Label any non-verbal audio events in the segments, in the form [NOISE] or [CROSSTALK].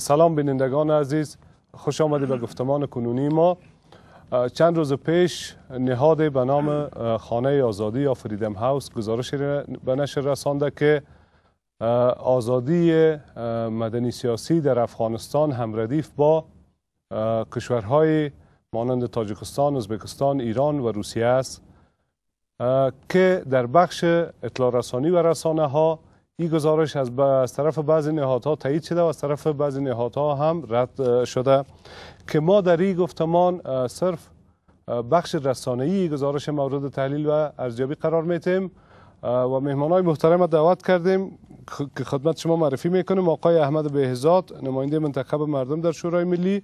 سلام بینندگان عزیز خوش آمدید به گفتمان کنونی ما چند روز پیش نهاد به نام خانه آزادی یا فریدم هاوس گزارش به نشر رسانده که آزادی مدنی سیاسی در افغانستان همردیف با کشورهای مانند تاجکستان، ازبکستان، ایران و روسیه است که در بخش اطلاع رسانی و رسانه ها این گزارش از, از طرف بعضی نهادها تایید شده و از طرف بعضی نهادها هم رد شده که ما در این گفتمان صرف بخش ای گزارش مورد تحلیل و ارزیابی قرار میتیم و مهمان های محترم دعوت کردیم که خدمت شما معرفی میکنیم آقای احمد بهزاد نماینده منتخب مردم در شورای ملی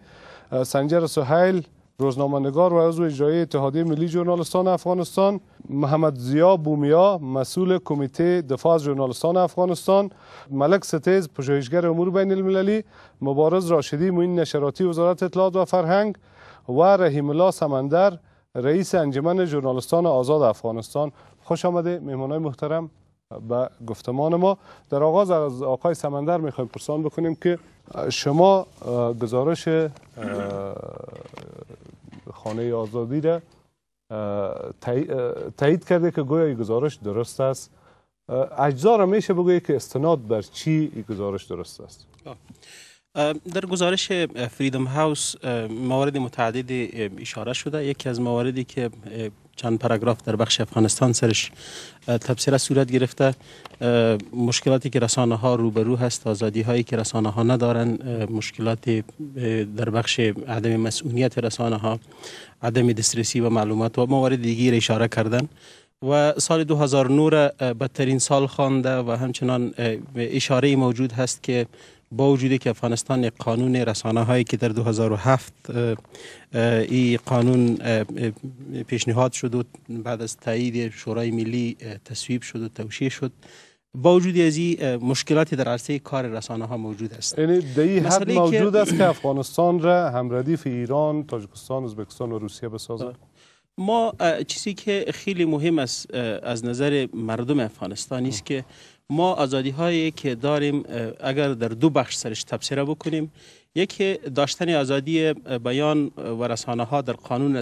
سنجر سهیل روزنامه‌نگار و عضو اجرایی اتحادیه ملی ژورنالیستان افغانستان محمد زیا بومیا مسئول کمیته دفاع از ژورنالیستان افغانستان ملک ستیز پژوهشگر امور بین المللی مبارز راشدی موین نشراتی وزارت اطلاعات و فرهنگ و رحیم الله سمندر رئیس انجمن ژورنالیستان آزاد افغانستان خوش آمده مهمانای محترم به گفتمان ما در آغاز از آقای سمندر میخوایم پرسان بکنیم که شما گزارش خانه آزادی را تایید کرده که گویا گزارش درست است اجزا را میشه بگویی که استناد بر چی گزارش درست است در گزارش فریدم هاوس موارد متعددی اشاره شده یکی از مواردی که چند پاراگراف در بخش افغانستان سرش تبصره صورت گرفته مشکلاتی که رسانه ها روبرو هست آزادی هایی که رسانه ها ندارن مشکلات در بخش عدم مسئولیت رسانه ها عدم دسترسی و معلومات و موارد دیگر اشاره کردن و سال 2009 بدترین سال خوانده و همچنان اشاره موجود هست که با وجودی که افغانستان قانون رسانه هایی که در 2007 این قانون پیشنهاد شد و بعد از تایید شورای ملی تصویب شد و توشیه شد با وجودی از این مشکلاتی در عرصه کار رسانه ها موجود است یعنی حد موجود است که افغانستان را همردیف ایران، تاجکستان، ازبکستان و روسیه بسازد؟ ما چیزی که خیلی مهم است از نظر مردم افغانستان است که ما آزادی هایی که داریم اگر در دو بخش سرش تبصره بکنیم یکی داشتن آزادی بیان و رسانه ها در قانون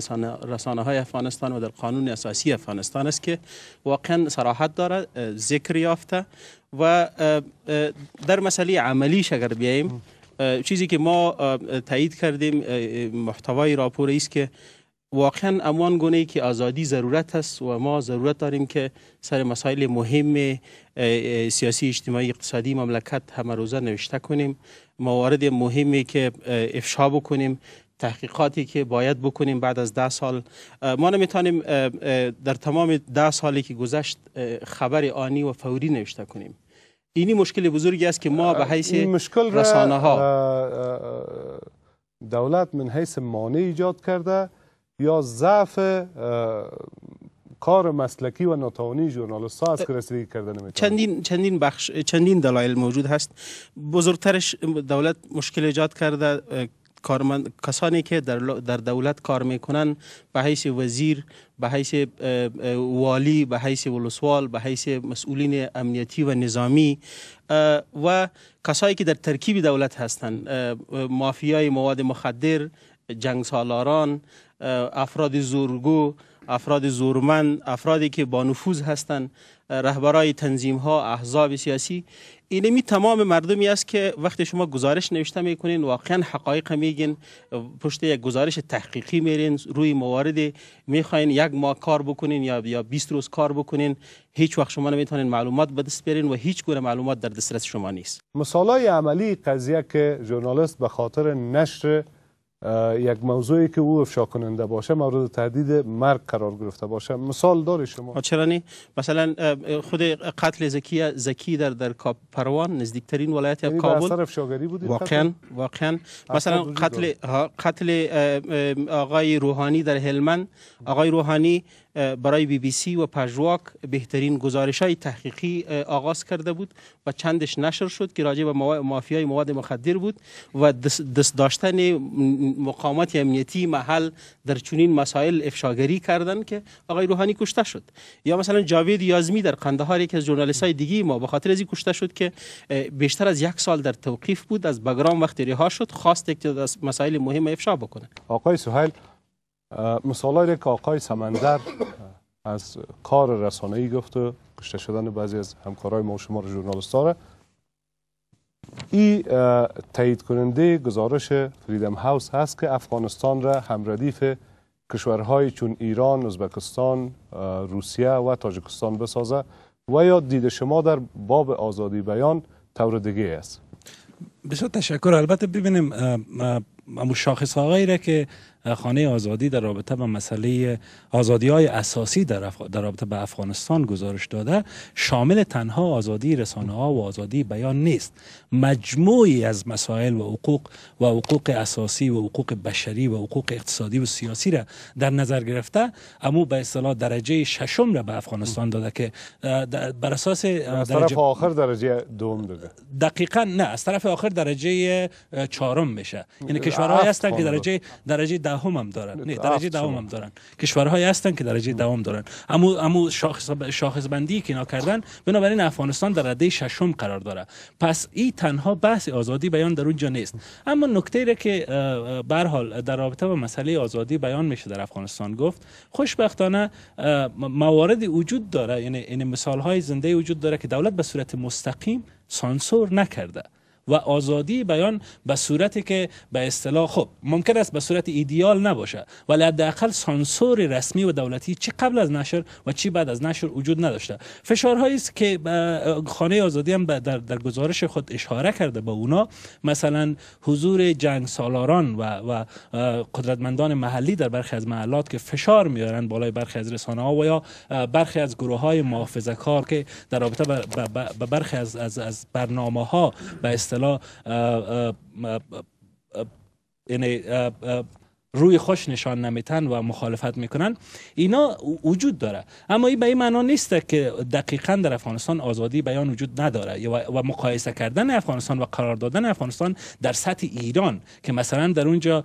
رسانه, های افغانستان و در قانون اساسی افغانستان است که واقعا سراحت داره ذکر یافته و در مسئله عملیش اگر بیایم چیزی که ما تایید کردیم محتوای راپور است که واقعا امان گونه که آزادی ضرورت است و ما ضرورت داریم که سر مسائل مهم سیاسی اجتماعی اقتصادی مملکت همه روزه نوشته کنیم موارد مهمی که افشا بکنیم تحقیقاتی که باید بکنیم بعد از ده سال ما نمیتونیم در تمام ده سالی که گذشت خبر آنی و فوری نوشته کنیم اینی مشکل بزرگی است که ما به حیث مشکل رسانه ها دولت من حیث مانع ایجاد کرده یا ضعف کار مسلکی و ناتوانی ژورنالیست خب، ها که کردن می چندین چندین بخش چندین دلایل موجود هست بزرگترش دولت مشکل ایجاد کرده کارمند کسانی که در, در دولت کار میکنن به حیث وزیر به حیث والی به حیث ولسوال به حیث مسئولین امنیتی و نظامی و کسایی که در ترکیب دولت هستند مافیای مواد مخدر جنگ سالاران افراد زورگو افراد زورمند افرادی که با نفوذ هستند رهبرای تنظیم ها احزاب سیاسی اینمی تمام مردمی است که وقتی شما گزارش نوشته میکنین واقعا حقایق میگین پشت یک گزارش تحقیقی میرین روی موارد میخواین یک ماه کار بکنین یا یا 20 روز کار بکنین هیچ وقت شما نمیتونین معلومات به دست بیارین و هیچ گونه معلومات در دسترس شما نیست مثالای عملی قضیه که ژورنالیست به خاطر نشر یک موضوعی که او افشا کننده باشه مورد تهدید مرگ قرار گرفته باشه مثال داری شما چرا مثلا خود قتل زکی زکی در در پروان نزدیکترین ولایت یعنی کابل طرف افشاگری بود واقعا واقعا مثلا قتل قتل آقای روحانی در هلمند آقای روحانی برای بی بی سی و پژواک بهترین گزارش های تحقیقی آغاز کرده بود و چندش نشر شد که راجع به مافیای مواد مخدر بود و دست داشتن مقامات امنیتی محل در چنین مسائل افشاگری کردن که آقای روحانی کشته شد یا مثلا جاوید یازمی در قندهار یکی از ژورنالیست های دیگه ما به خاطر ازی کشته شد که بیشتر از یک سال در توقیف بود از بگرام وقتی رها شد خواست که مسائل مهم افشا بکنه آقای سهیل مثالای که آقای سمندر از کار رسانه‌ای گفت و کشته شدن بعضی از همکارای ما و شما رو داره این تایید کننده گزارش فریدم هاوس هست که افغانستان را همردیف کشورهای چون ایران، ازبکستان، روسیه و تاجکستان بسازه و یا دید شما در باب آزادی بیان طور دیگه است بسیار تشکر البته ببینیم امو شاخص هایی را که خانه آزادی در رابطه با مسئله آزادی های اساسی در, در رابطه به افغانستان گزارش داده شامل تنها آزادی رسانه ها و آزادی بیان نیست مجموعی از مسائل و حقوق و حقوق اساسی و حقوق بشری و حقوق اقتصادی و سیاسی را در نظر گرفته اما به اصطلاح درجه ششم را به افغانستان داده که بر اساس از طرف آخر درجه دوم داده دقیقا نه از طرف آخر درجه چهارم میشه یعنی کشورهایی هستن که درجه درجه دهم هم دارن نه درجه دوم هم دارن کشورهایی هستن که درجه دوم دارن اما اما شاخص شاخص بندی که اینا کردن بنابراین افغانستان در رده ششم قرار داره پس این تنها بحث آزادی بیان در اونجا نیست اما نکته ای که به حال در رابطه با مسئله آزادی بیان میشه در افغانستان گفت خوشبختانه مواردی وجود داره یعنی این یعنی مثال های زنده وجود داره که دولت به صورت مستقیم سانسور نکرده و آزادی بیان به صورتی که به اصطلاح خب ممکن است به صورت ایدیال نباشه ولی حداقل سانسور رسمی و دولتی چی قبل از نشر و چی بعد از نشر وجود نداشته فشارهایی است که خانه آزادی هم در, در گزارش خود اشاره کرده با اونا مثلا حضور جنگ سالاران و, و قدرتمندان محلی در برخی از محلات که فشار میارن بالای برخی از رسانه ها و یا برخی از گروه های کار که در رابطه به برخی از, از, از برنامه ها اصطلاح یعنی، روی خوش نشان نمیتن و مخالفت میکنن اینا وجود داره اما این به این معنا نیست که دقیقا در افغانستان آزادی بیان وجود نداره و مقایسه کردن افغانستان و قرار دادن افغانستان در سطح ایران که مثلا در اونجا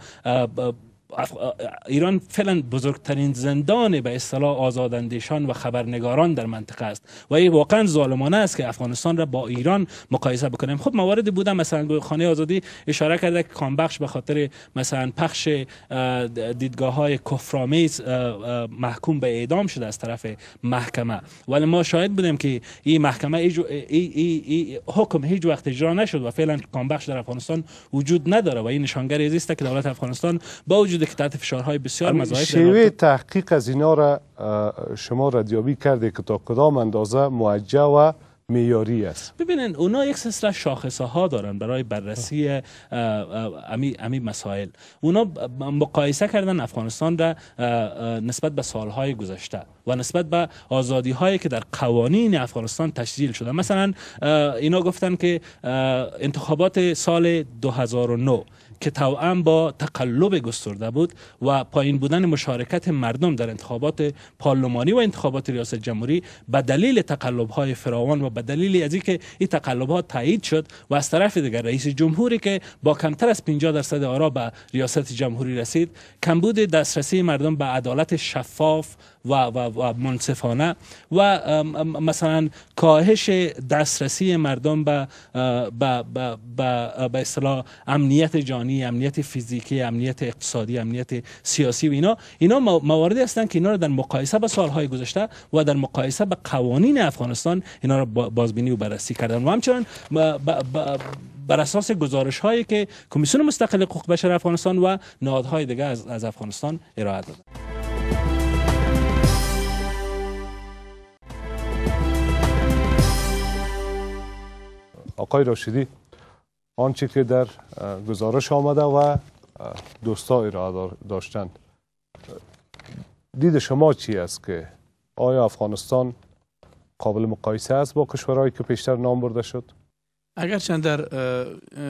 ایران فعلا بزرگترین زندان به اصطلاح آزاداندیشان و خبرنگاران در منطقه است و این واقعا ظالمانه است که افغانستان را با ایران مقایسه بکنیم خب مواردی بودن مثلا خانه آزادی اشاره کرده که کامبخش به خاطر مثلا پخش دیدگاه های کفرامیز محکوم به اعدام شده از طرف محکمه ولی ما شاهد بودیم که این محکمه ای, حکم هیچ وقت اجرا نشد و فعلا کامبخش در افغانستان وجود نداره و این نشانگر است که دولت افغانستان با وجود وجود که تحت بسیار شیوه تحقیق از اینا را شما ردیابی کرده که تا کدام اندازه موجه و میاری است ببینن اونا یک سلسله شاخصه ها دارن برای بررسی امی, امی مسائل اونا مقایسه کردن افغانستان را نسبت به سالهای گذشته و نسبت به آزادی هایی که در قوانین افغانستان تشکیل شده مثلا اینا گفتن که انتخابات سال 2009 که توان با تقلب گسترده بود و پایین بودن مشارکت مردم در انتخابات پارلمانی و انتخابات ریاست جمهوری به دلیل تقلب های فراوان و به دلیل از اینکه این تقلب ها تایید شد و از طرف دیگر رئیس جمهوری که با کمتر از 50 درصد آرا به ریاست جمهوری رسید کمبود دسترسی مردم به عدالت شفاف و, و, و منصفانه و مثلا کاهش دسترسی مردم به به به به اصطلاح امنیت جانی امنیت فیزیکی امنیت اقتصادی امنیت سیاسی و اینا اینا مواردی هستند که اینا رو در مقایسه با سالهای گذشته و در مقایسه با قوانین افغانستان اینا رو بازبینی و بررسی کردن و همچنین بر اساس گزارش هایی که کمیسیون مستقل حقوق بشر افغانستان و نهادهای دیگه از افغانستان ارائه دادن آقای راشدی آنچه که در گزارش آمده و دوستا ارائه داشتند دید شما چی است که آیا افغانستان قابل مقایسه است با کشورهایی که پیشتر نام برده شد؟ اگرچند در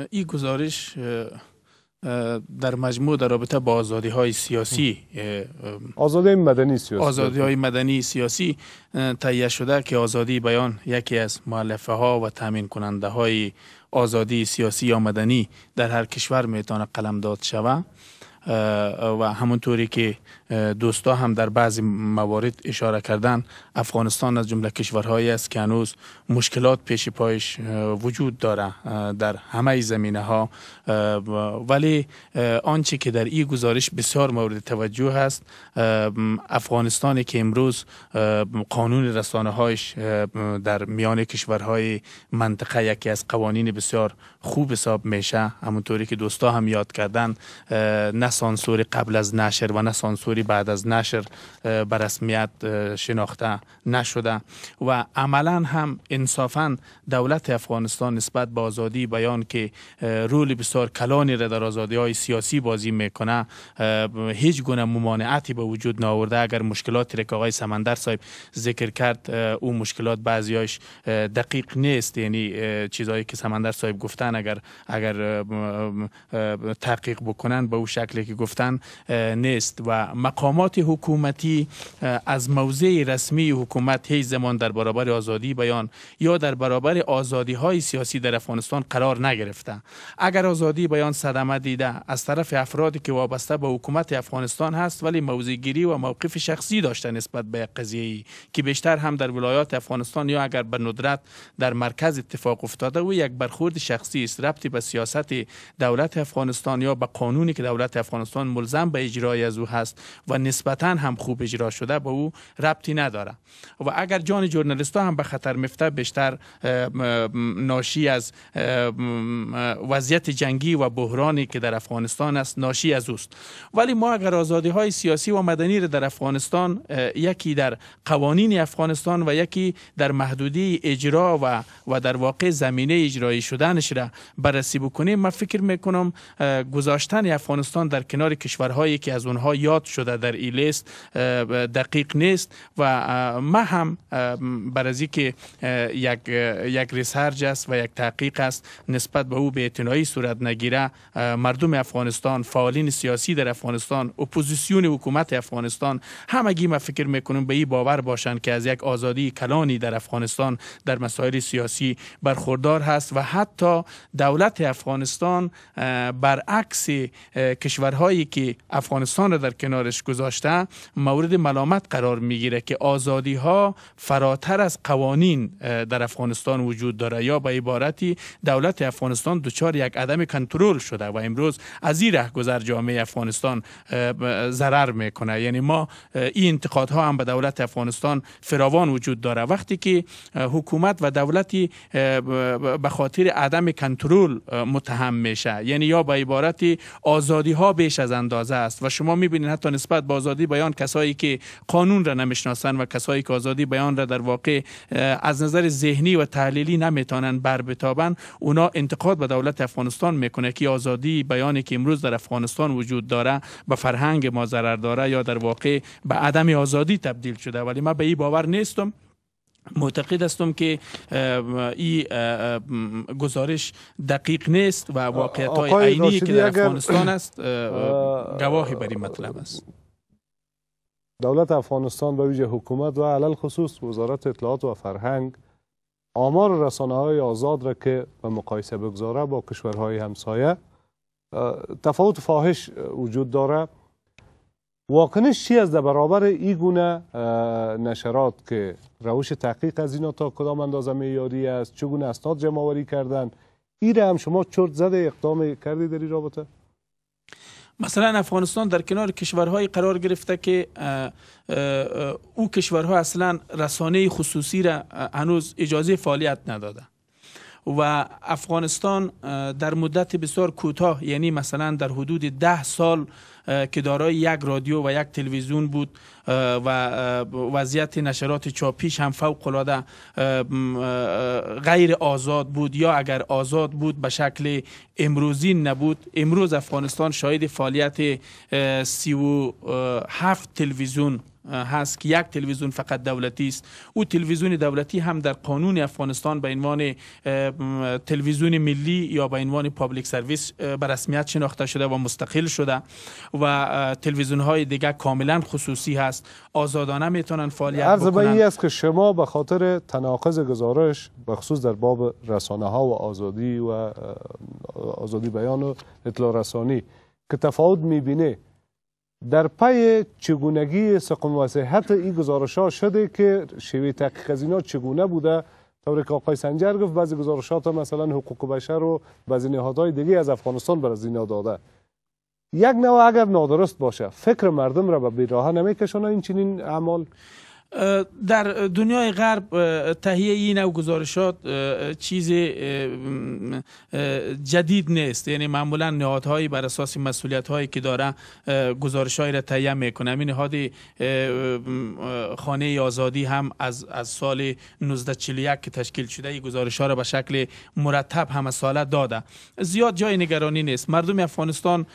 این گزارش در مجموع در رابطه با آزادی های سیاسی آزادی مدنی سیاسی آزادی های مدنی سیاسی تهیه شده که آزادی بیان یکی از معلفه ها و تامین کننده های آزادی سیاسی یا مدنی در هر کشور میتونه داد شوه و همونطوری که دوستا هم در بعضی موارد اشاره کردن افغانستان از جمله کشورهایی است که هنوز مشکلات پیش پایش وجود داره در همه زمینه ها ولی آنچه که در این گزارش بسیار مورد توجه هست افغانستانی که امروز قانون رسانه هایش در میان کشورهای منطقه یکی از قوانین بسیار خوب حساب میشه همونطوری که دوستا هم یاد کردن نه سانسور قبل از نشر و نه سانسور بعد از نشر به شناخته نشده و عملا هم انصافا دولت افغانستان نسبت به آزادی بیان که رول بسیار کلانی را در آزادی های سیاسی بازی میکنه هیچ گونه ممانعتی به وجود ناورده اگر مشکلاتی را که آقای سمندر صاحب ذکر کرد او مشکلات هاش دقیق نیست یعنی چیزهایی که سمندر صاحب گفتن اگر اگر تحقیق بکنن به اون شکلی که گفتن نیست و مقامات حکومتی از موضع رسمی حکومت هیچ زمان در برابر آزادی بیان یا در برابر آزادی های سیاسی در افغانستان قرار نگرفته اگر آزادی بیان صدمه دیده از طرف افرادی که وابسته به حکومت افغانستان هست ولی موضع گیری و موقف شخصی داشته نسبت به قضیه ای که بیشتر هم در ولایات افغانستان یا اگر به ندرت در مرکز اتفاق افتاده و یک برخورد شخصی است ربطی به سیاست دولت افغانستان یا به قانونی که دولت افغانستان ملزم به اجرای از او هست و نسبتا هم خوب اجرا شده با او ربطی نداره و اگر جان جورنالیست هم به خطر مفته بیشتر ناشی از وضعیت جنگی و بحرانی که در افغانستان است ناشی از اوست ولی ما اگر آزادی های سیاسی و مدنی را در افغانستان یکی در قوانین افغانستان و یکی در محدودی اجرا و و در واقع زمینه اجرایی شدنش را بررسی بکنیم من فکر میکنم گذاشتن افغانستان در کنار کشورهایی که از اونها یاد شده شده در ایلست لیست دقیق نیست و ما هم برازی که یک یک ریسرچ است و یک تحقیق است نسبت به او به اعتنایی صورت نگیره مردم افغانستان فعالین سیاسی در افغانستان اپوزیسیون حکومت افغانستان همگی ما فکر میکنیم به این باور باشند که از یک آزادی کلانی در افغانستان در مسائل سیاسی برخوردار هست و حتی دولت افغانستان برعکس کشورهایی که افغانستان در کنارش پیش گذاشته مورد ملامت قرار میگیره که آزادی ها فراتر از قوانین در افغانستان وجود داره یا به عبارتی دولت افغانستان دچار یک عدم کنترل شده و امروز از این گذر جامعه افغانستان ضرر میکنه یعنی ما این انتقادها هم به دولت افغانستان فراوان وجود داره وقتی که حکومت و دولتی به خاطر عدم کنترل متهم میشه یعنی یا به عبارتی آزادی ها بیش از اندازه است و شما میبینید حتی نسبت به آزادی بیان کسایی که قانون را نمیشناسند و کسایی که آزادی بیان را در واقع از نظر ذهنی و تحلیلی نمیتونن بر بتابن اونا انتقاد به دولت افغانستان میکنه که آزادی بیانی که امروز در افغانستان وجود داره به فرهنگ ما ضرر داره یا در واقع به عدم آزادی تبدیل شده ولی من به این باور نیستم معتقد هستم که این گزارش دقیق نیست و واقعیت های عینی که در افغانستان [COUGHS] است گواهی بر این مطلب است دولت افغانستان به ویژه حکومت و علل خصوص وزارت اطلاعات و فرهنگ آمار رسانه های آزاد را که به مقایسه بگذاره با کشورهای همسایه تفاوت فاحش وجود داره واکنش چی از در برابر این گونه نشرات که روش تحقیق از اینا تا کدام اندازه معیاری است چگونه اسناد جمع آوری کردن ایره هم شما چرت زده اقدام کردی در این رابطه مثلا افغانستان در کنار کشورهای قرار گرفته که او کشورها اصلا رسانه خصوصی را هنوز اجازه فعالیت نداده و افغانستان در مدت بسیار کوتاه یعنی مثلا در حدود ده سال که دارای یک رادیو و یک تلویزیون بود و وضعیت نشرات چاپیش هم فوق العاده غیر آزاد بود یا اگر آزاد بود به شکل امروزی نبود امروز افغانستان شاید فعالیت سی و هفت تلویزیون هست که یک تلویزیون فقط دولتی است او تلویزیون دولتی هم در قانون افغانستان به عنوان تلویزیون ملی یا به عنوان پابلیک سرویس به رسمیت شناخته شده و مستقل شده و تلویزیون های دیگه کاملا خصوصی هست آزادانه میتونن فعالیت عرض بکنن است که شما به خاطر تناقض گزارش به خصوص در باب رسانه ها و آزادی و آزادی بیان و اطلاع رسانی که تفاوت میبینه در پی چگونگی سقم و صحت این گزارش ها شده که شیوه تحقیق از اینا چگونه بوده طوری که آقای سنجر گفت بعضی گزارشات مثلا حقوق بشر و بعضی نهادهای دیگه از افغانستان بر از داده یک نوع اگر نادرست باشه فکر مردم را به بیراه نمیکشونه این چنین اعمال در دنیای غرب تهیه این او گزارشات چیز جدید نیست یعنی معمولا نهادهایی بر اساس مسئولیت هایی که داره گزارش هایی را تهیه میکنه این نهاد خانه آزادی هم از, از سال 1941 که تشکیل شده این گزارش ها را به شکل مرتب همه ساله داده زیاد جای نگرانی نیست مردم افغانستان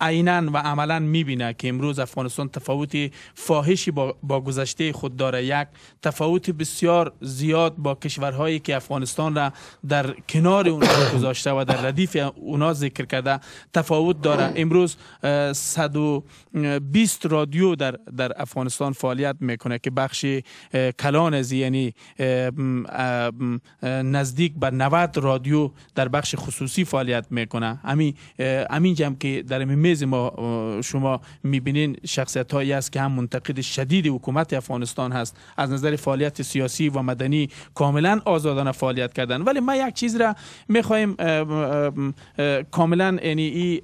عینا و عملا میبینه که امروز افغانستان تفاوتی فاحشی با, با گذشته خود داره یک تفاوت بسیار زیاد با کشورهایی که افغانستان را در کنار اونها [COUGHS] گذاشته و در ردیف اونا ذکر کرده تفاوت داره امروز 120 رادیو در در افغانستان فعالیت میکنه که بخش کلان از یعنی نزدیک به 90 رادیو در بخش خصوصی فعالیت میکنه همین همین جمع که در میز ما شما میبینین شخصیت هایی است که هم منتقد شدید حکومت افغانستان هست از نظر فعالیت سیاسی و مدنی کاملا آزادانه فعالیت کردن ولی ما یک چیز را میخوایم کاملا یعنی ای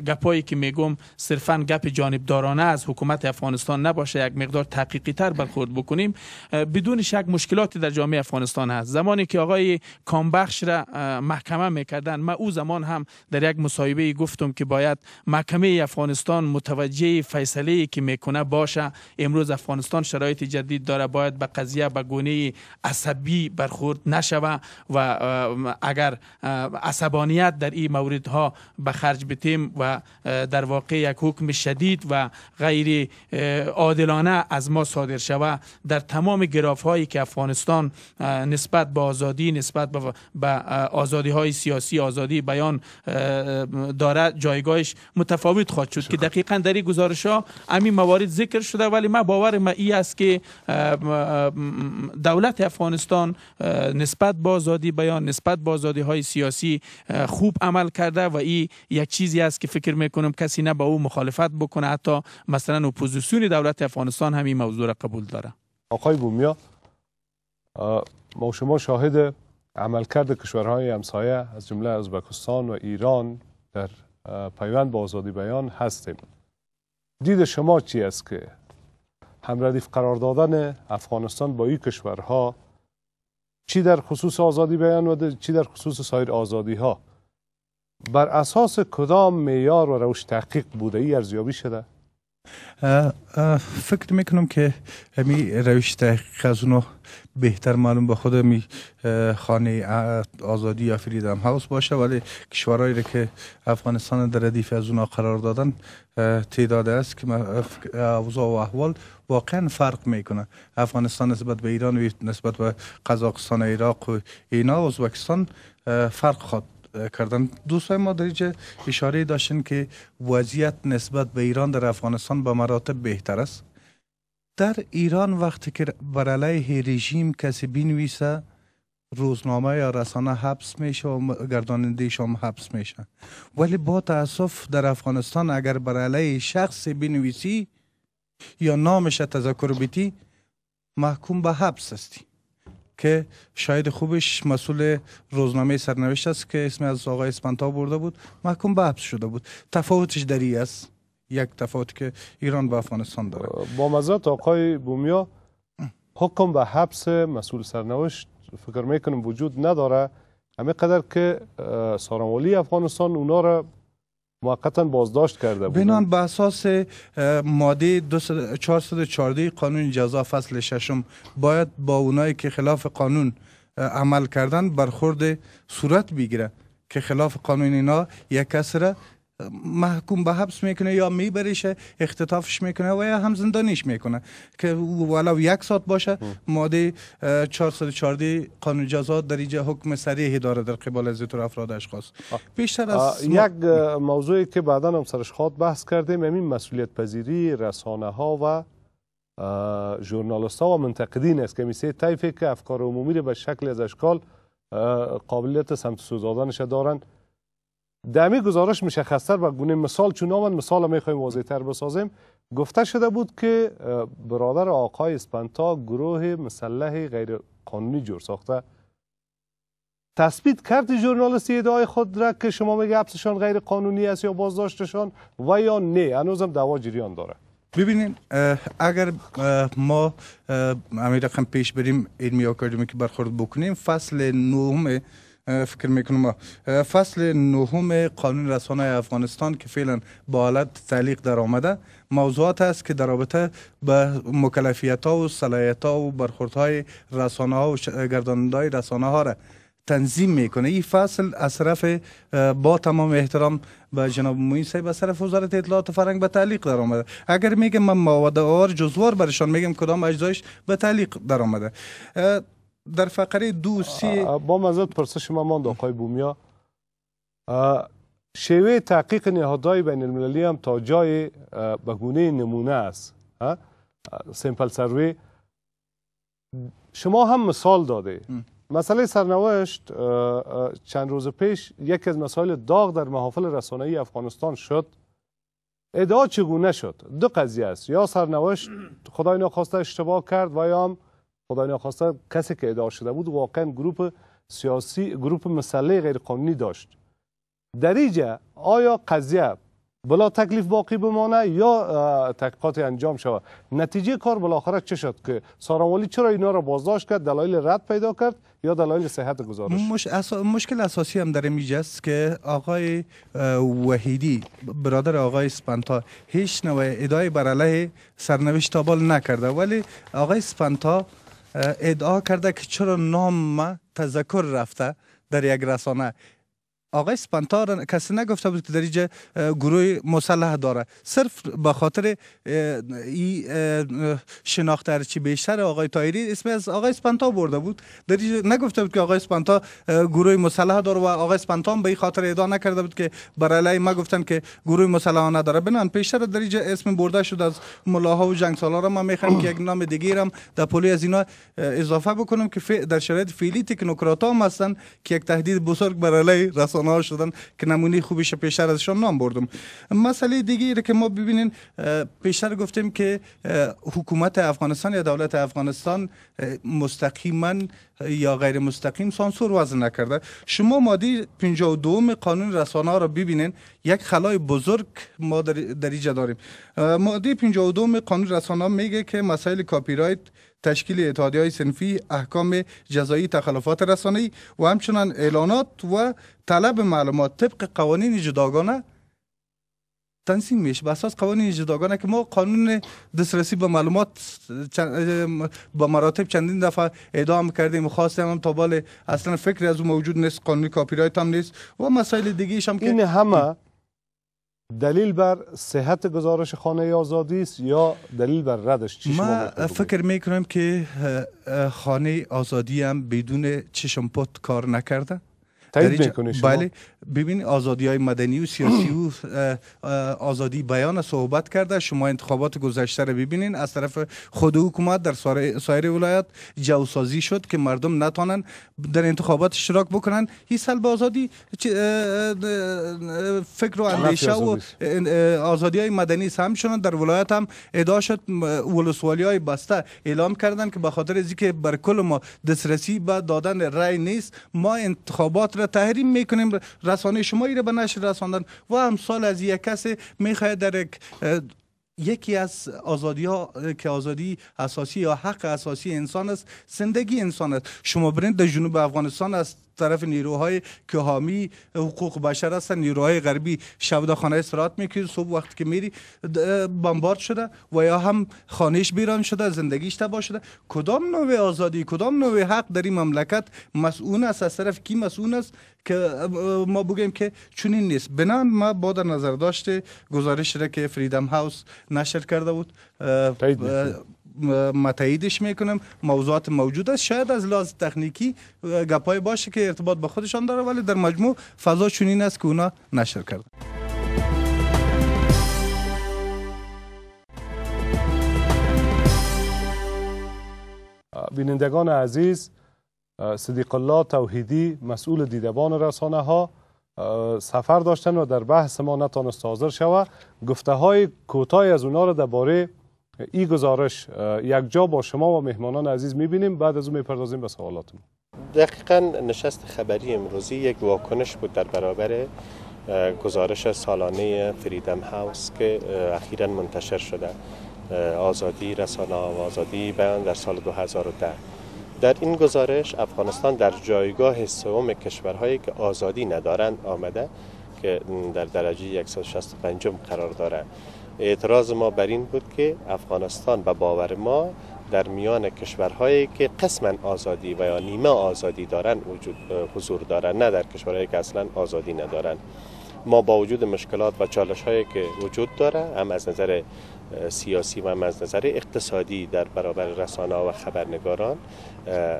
گپایی که میگم صرفا گپ جانبدارانه از حکومت افغانستان نباشه یک مقدار تحقیقی تر برخورد بکنیم بدون شک مشکلاتی در جامعه افغانستان هست زمانی که آقای کامبخش را محکمه میکردن ما او زمان هم در یک مصاحبه گفتم که باید محکمه افغانستان متوجه فیصله که میکنه باشه امروز افغانستان شرایط جدید داره باید به قضیه به گونه عصبی برخورد نشوه و اگر عصبانیت در این موردها به خرج بتیم و در واقع یک حکم شدید و غیر عادلانه از ما صادر شوه در تمام گراف هایی که افغانستان نسبت به آزادی نسبت به آزادی های سیاسی آزادی بیان داره جایگاهش متفاوت خواهد شد که دقیقا در این گزارش ها همین موارد ذکر شده ولی ما با باور ما ای است که دولت افغانستان نسبت به آزادی بیان نسبت به آزادی های سیاسی خوب عمل کرده و ای یک چیزی است که فکر میکنم کسی نه با او مخالفت بکنه حتی مثلا اپوزیسیون دولت افغانستان هم موضوع را قبول داره آقای بومیا ما شما شاهد عملکرد کشورهای همسایه از جمله ازبکستان و ایران در پیوند با آزادی بیان هستیم دید شما چی است که همردیف قرار دادن افغانستان با این کشورها چی در خصوص آزادی بیان و چی در خصوص سایر آزادی ها بر اساس کدام میار و روش تحقیق بوده ای ارزیابی شده فکر میکنم که همی روش تحقیق از اونو بهتر معلوم به خود همی خانه آزادی یا فریدم هاوس باشه ولی کشورهایی که افغانستان در ردیف از اونها قرار دادن تعداد است که اوضاع و احوال واقعا فرق میکنه افغانستان نسبت به ایران و نسبت به قزاقستان و عراق و اینا و ازبکستان فرق خواد کردن دوستای ما در اشاره داشتن که وضعیت نسبت به ایران در افغانستان به مراتب بهتر است در ایران وقتی که بر علیه رژیم کسی بینویسه روزنامه یا رسانه حبس میشه و گرداننده هم حبس میشه ولی با تاسف در افغانستان اگر بر علیه شخص بنویسی یا نامش تذکر بیتی محکوم به حبس هستی که شاید خوبش مسئول روزنامه سرنوشت است که اسم از آقای اسپانتا برده بود محکوم به حبس شده بود تفاوتش دری است یک تفاوت که ایران به افغانستان داره با مزاد آقای بومیا حکم به حبس مسئول سرنوشت فکر میکنم وجود نداره همه قدر که سارمولی افغانستان اونا را موقتا بازداشت کرده بود بنان به اساس ماده 414 قانون جزا فصل ششم باید با اونایی که خلاف قانون عمل کردن برخورد صورت بگیره که خلاف قانون اینا یک کس محکوم به حبس میکنه یا میبریشه اختطافش میکنه و یا هم زندانیش میکنه که ولو یک ساعت باشه ماده 414 قانون جزات در اینجا حکم سریحی داره در قبال از اینطور افراد اشخاص بیشتر از یک موضوعی که بعدا هم سرش خواد بحث کردیم همین مسئولیت پذیری رسانه ها و ژورنالیست ها و منتقدین است که میسه تایفه که افکار عمومی رو به شکل از اشکال قابلیت سمت سوزاندنش دارند دمی گزارش میشه و گونه مثال چون آمد مثال میخوایم واضح تر بسازیم گفته شده بود که برادر آقای اسپنتا گروه مسلح غیر قانونی جور ساخته تثبیت کرد جورنالستی ادعای خود را که شما میگه حبسشان غیر قانونی است یا بازداشتشان و یا نه هنوزم دعوا جریان داره ببینین اگر ما همین رقم پیش بریم علمی آکادمی که برخورد بکنیم فصل نوم فکر میکنم فصل نهم قانون رسانه افغانستان که فعلا با حالت تعلیق در آمده موضوعات است که در رابطه به مکلفیت ها و صلاحیت ها و های رسانه ها و گرداننده های رسانه ها را تنظیم میکنه این فصل از طرف با تمام احترام به جناب موین صاحب از طرف وزارت اطلاعات و فرهنگ به تعلیق در آمده اگر میگم من مواد آر جزوار برشان میگم کدام اجزایش به تعلیق در آمده در فقره دو سی با مزد پرسش ما ماند آقای بومیا شیوه تحقیق نهادهای بین المللی هم تا جای بگونه نمونه است سیمپل سروی شما هم مثال داده مسئله سرنوشت چند روز پیش یکی از مسائل داغ در محافل ای افغانستان شد ادعا چگونه شد دو قضیه است یا سرنوشت خدای نخواسته اشتباه کرد و یا هم خدا خب نخواسته کسی که ادعا شده بود واقعا گروپ سیاسی گروپ مسلح غیرقانونی داشت دریجه آیا قضیه بلا تکلیف باقی بمانه یا تحقیقات انجام شود نتیجه کار بالاخره چه شد که چرا اینا را بازداشت کرد دلایل رد پیدا کرد یا دلایل صحت گزارش مش مشکل اساسی هم در اینجا است که آقای وحیدی برادر آقای سپنتا هیچ نوع ادعای بر علیه سرنوشت تابال نکرده ولی آقای سپنتا ادعا کرده که چرا نام ما تذکر رفته در یک رسانه آقای سپنتا کسی نگفته بود که در اینجا گروه مسلح داره صرف به خاطر این شناخت چی بیشتر آقای تایری اسم از آقای سپنتا برده بود در اینجا نگفته بود که آقای سپنتا گروه مسلح داره و آقای سپنتا به این خاطر ادعا نکرده بود که برای ما گفتن که گروه مسلح نداره بنان پیشتر در اینجا اسم برده شد از ملاها و جنگ سالارا ما میخوایم که یک نام دیگه در پلی از اینا اضافه بکنم که در شرایط فعلی تکنوکرات هم که یک تهدید بزرگ برای رسان رسانه که نمونه خوبیش پیشتر ازشان نام بردم مسئله دیگه که ما ببینین پیشتر گفتیم که حکومت افغانستان یا دولت افغانستان مستقیما یا غیر مستقیم سانسور وزن نکرده شما ماده 52 قانون رسانه را ببینین یک خلای بزرگ ما در اینجا داریم و 52 قانون رسانه میگه که مسائل کاپی تشکیل اتحادی های سنفی احکام جزایی تخلفات رسانی و همچنان اعلانات و طلب معلومات طبق قوانین جداگانه تنظیم میشه به اساس قوانین جداگانه که ما قانون دسترسی به معلومات با مراتب چندین دفعه اعدام کردیم خواستیم هم تا بال اصلا فکر از او موجود نیست قانون کاپی هم نیست و مسائل دیگه هم که این همه دلیل بر صحت گزارش خانه آزادی است یا دلیل بر ردش چی ما فکر می کنم که خانه آزادی هم بدون چشم پت کار نکرده تایید شما بله ببین آزادی های مدنی و سیاسی و آزادی بیان صحبت کرده شما انتخابات گذشته رو ببینین از طرف خود حکومت در سایر ولایت جوسازی شد که مردم نتانن در انتخابات اشتراک بکنن این به آزادی فکر و اندیشه و آزادی های مدنی سهم شدن در ولایت هم ادا شد ولسوالی های بسته اعلام کردن که به خاطر از که بر کل ما دسترسی به دادن رای نیست ما انتخابات را تحریم میکنیم رسانه شما را به نشر رساندن و امثال از یک کس میخواهد در یک یکی از آزادی ها که آزادی اساسی یا حق اساسی انسان است زندگی انسان است شما برین در جنوب افغانستان است طرف نیروهای که حامی حقوق بشر هستن نیروهای غربی شب در خانه استراحت میکنه صبح وقتی که میری بمبارد شده و یا هم خانهش بیران شده زندگیش تباه شده کدام نوع آزادی کدام نوع حق در این مملکت مسئول است از طرف کی مسئول است که ما بگیم که چنین نیست بنا ما با در نظر داشته گزارش را که فریدم هاوس نشر کرده بود متعیدش میکنم موضوعات موجود است شاید از لحاظ تکنیکی گپای باشه که ارتباط به خودشان داره ولی در مجموع فضا چنین است که اونا نشر کرده بینندگان عزیز صدیق الله توحیدی مسئول دیدبان رسانه ها سفر داشتن و در بحث ما نتانست حاضر شوه گفته های کوتاه از اونا را درباره این گزارش یک جا با شما و مهمانان عزیز میبینیم بعد از اون میپردازیم به سوالاتم دقیقا نشست خبری امروزی یک واکنش بود در برابر گزارش سالانه فریدم هاوس که اخیرا منتشر شده آزادی رسانه و آزادی بیان در سال 2010 در این گزارش افغانستان در جایگاه سوم کشورهایی که آزادی ندارند آمده که در درجه 165 قرار دارد اعتراض ما بر این بود که افغانستان و باور ما در میان کشورهایی که قسما آزادی و یا نیمه آزادی دارند وجود حضور دارن نه در کشورهایی که اصلا آزادی ندارن ما با وجود مشکلات و چالش هایی که وجود داره هم از نظر سیاسی و هم از نظر اقتصادی در برابر رسانه و خبرنگاران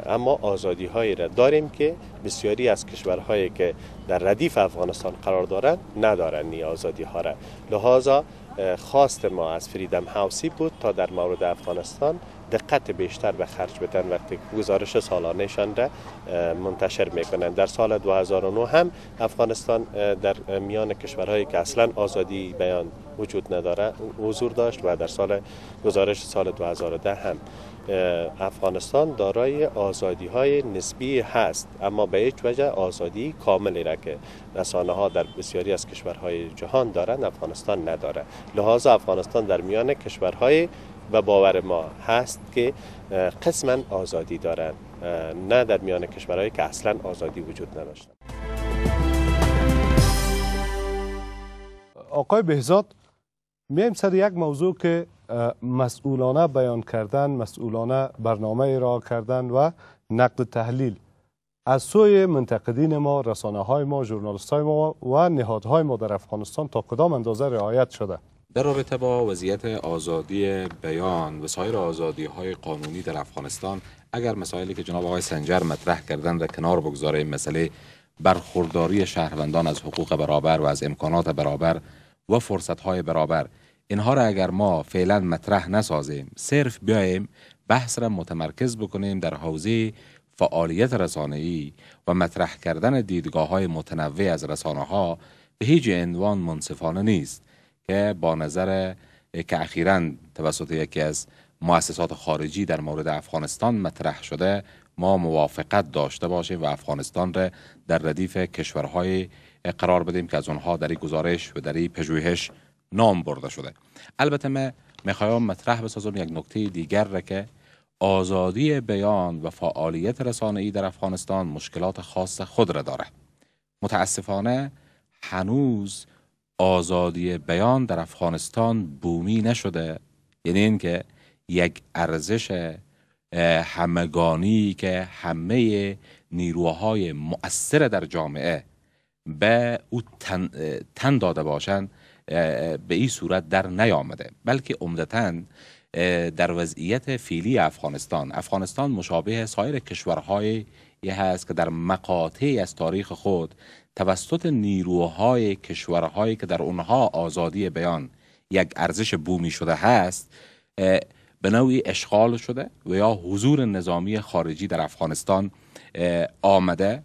اما آزادی هایی را داریم که بسیاری از کشورهایی که در ردیف افغانستان قرار دارند ندارند این آزادی ها را لحاظا خواست ما از فریدم هاوسی بود تا در مورد افغانستان دقت بیشتر به خرج بدن وقتی گزارش شان را منتشر میکنند در سال 2009 هم افغانستان در میان کشورهایی که اصلا آزادی بیان وجود نداره حضور داشت و در سال گزارش سال 2010 هم افغانستان دارای آزادی های نسبی هست اما به هیچ وجه آزادی کاملی را که رسانه ها در بسیاری از کشورهای جهان دارند افغانستان نداره لحاظ افغانستان در میان کشورهای و باور ما هست که قسما آزادی دارند نه در میان کشورهای که اصلا آزادی وجود نداشتن آقای بهزاد میایم سر یک موضوع که مسئولانه بیان کردن مسئولانه برنامه را کردن و نقد تحلیل از سوی منتقدین ما رسانه های ما جورنالست های ما و نهادهای ما در افغانستان تا کدام اندازه رعایت شده در رابطه با وضعیت آزادی بیان و سایر آزادی های قانونی در افغانستان اگر مسائلی که جناب آقای سنجر مطرح کردن را کنار بگذاریم مسئله برخورداری شهروندان از حقوق برابر و از امکانات برابر و فرصت های برابر اینها را اگر ما فعلا مطرح نسازیم صرف بیایم بحث را متمرکز بکنیم در حوزه فعالیت ای و مطرح کردن دیدگاه های متنوع از رسانه ها به هیچ عنوان منصفانه نیست که با نظر که اخیرا توسط یکی از مؤسسات خارجی در مورد افغانستان مطرح شده ما موافقت داشته باشیم و افغانستان را در ردیف کشورهای قرار بدیم که از آنها در این گزارش و در این پژوهش نام برده شده البته من میخوایم مطرح بسازم یک نکته دیگر را که آزادی بیان و فعالیت ای در افغانستان مشکلات خاص خود را داره متاسفانه هنوز آزادی بیان در افغانستان بومی نشده یعنی اینکه یک ارزش همگانی که همه نیروهای مؤثر در جامعه به او تن, تن داده باشند به این صورت در نیامده بلکه عمدتا در وضعیت فعلی افغانستان افغانستان مشابه سایر کشورهای هست که در مقاطعی از تاریخ خود توسط نیروهای کشورهایی که در اونها آزادی بیان یک ارزش بومی شده هست به نوعی اشغال شده و یا حضور نظامی خارجی در افغانستان آمده